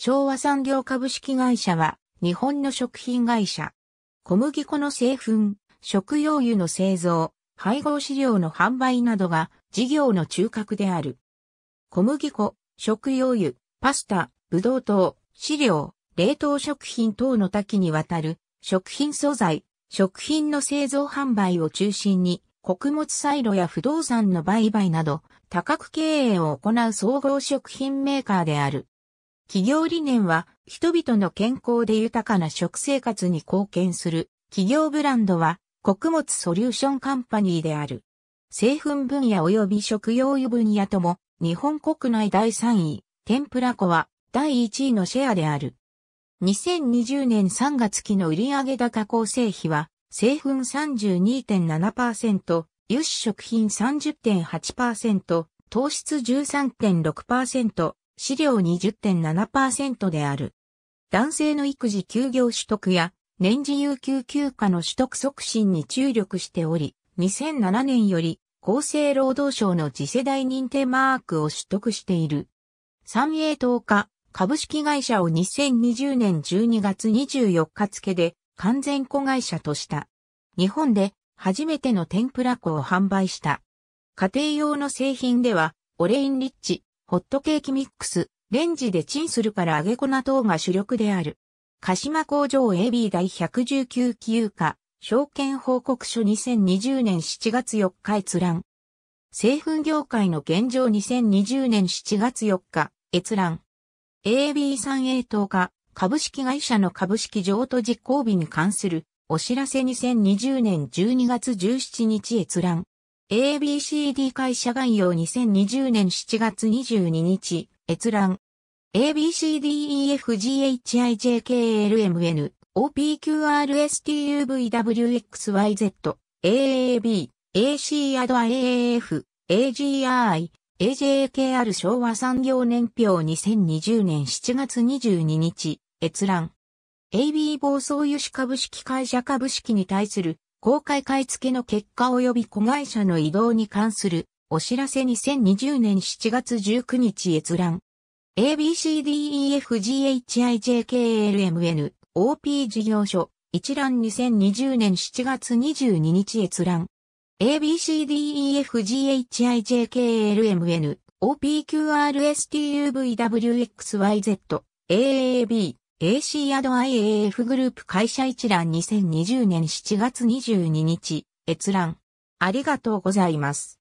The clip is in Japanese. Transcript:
昭和産業株式会社は、日本の食品会社。小麦粉の製粉、食用油の製造、配合飼料の販売などが事業の中核である。小麦粉、食用油、パスタ、ブドウ糖、飼料、冷凍食品等の多岐にわたる食品素材、食品の製造販売を中心に穀物サイロや不動産の売買など多角経営を行う総合食品メーカーである。企業理念は、人々の健康で豊かな食生活に貢献する、企業ブランドは、穀物ソリューションカンパニーである。製粉分野及び食用油分野とも、日本国内第3位、天ぷら粉は、第1位のシェアである。2020年3月期の売上高構成比は、製粉32.7%、油脂食品30.8%、糖質13.6%、資料20.7%である。男性の育児休業取得や年次有給休暇の取得促進に注力しており、2007年より厚生労働省の次世代認定マークを取得している。三栄東化株式会社を2020年12月24日付で完全子会社とした。日本で初めての天ぷら粉を販売した。家庭用の製品では、オレインリッチ、ホットケーキミックス、レンジでチンするから揚げ粉等が主力である。鹿島工場 AB 第119期有価、証券報告書2020年7月4日閲覧。製粉業界の現状2020年7月4日、閲覧。AB3A 等価、株式会社の株式譲渡実行日に関するお知らせ2020年12月17日閲覧。ABCD 会社概要2020年7月22日、閲覧。ABCDEFGHIJKLMN OPQRSTUVWXYZ AAB AC アド AAF AGI AJKR 昭和産業年表2020年7月22日閲覧 AB 暴走油脂株式会社株式に対する公開買い付けの結果及び子会社の移動に関するお知らせ2020年7月19日閲覧。ABCDEFGHIJKLMN OP 事業所一覧2020年7月22日閲覧。ABCDEFGHIJKLMN OPQRSTUVWXYZ AAB AC&IAF グループ会社一覧2020年7月22日、閲覧。ありがとうございます。